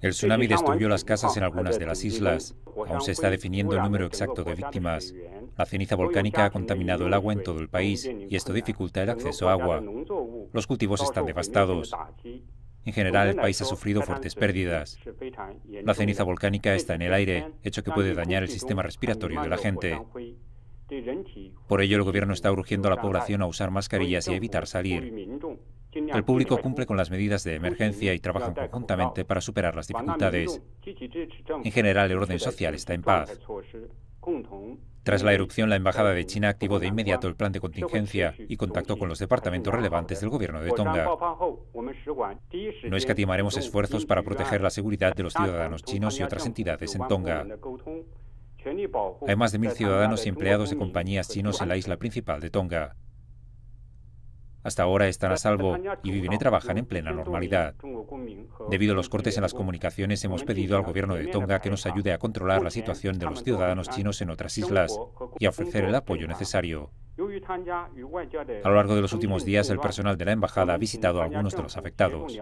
El tsunami destruyó las casas en algunas de las islas. Aún se está definiendo el número exacto de víctimas. La ceniza volcánica ha contaminado el agua en todo el país y esto dificulta el acceso a agua. Los cultivos están devastados. En general, el país ha sufrido fuertes pérdidas. La ceniza volcánica este está en el aire, hecho que puede dañar el sistema respiratorio de la gente. Por ello, el gobierno está urgiendo a la población a usar mascarillas y evitar salir. El público cumple con las medidas de emergencia y trabajan conjuntamente para superar las dificultades. En general, el orden social está en paz. Tras la erupción, la Embajada de China activó de inmediato el plan de contingencia y contactó con los departamentos relevantes del gobierno de Tonga. No escatimaremos esfuerzos para proteger la seguridad de los ciudadanos chinos y otras entidades en Tonga. Hay más de mil ciudadanos y empleados de compañías chinos en la isla principal de Tonga hasta ahora están a salvo y viven y trabajan en plena normalidad. Debido a los cortes en las comunicaciones, hemos pedido al gobierno de Tonga que nos ayude a controlar la situación de los ciudadanos chinos en otras islas y a ofrecer el apoyo necesario. A lo largo de los últimos días, el personal de la embajada ha visitado a algunos de los afectados.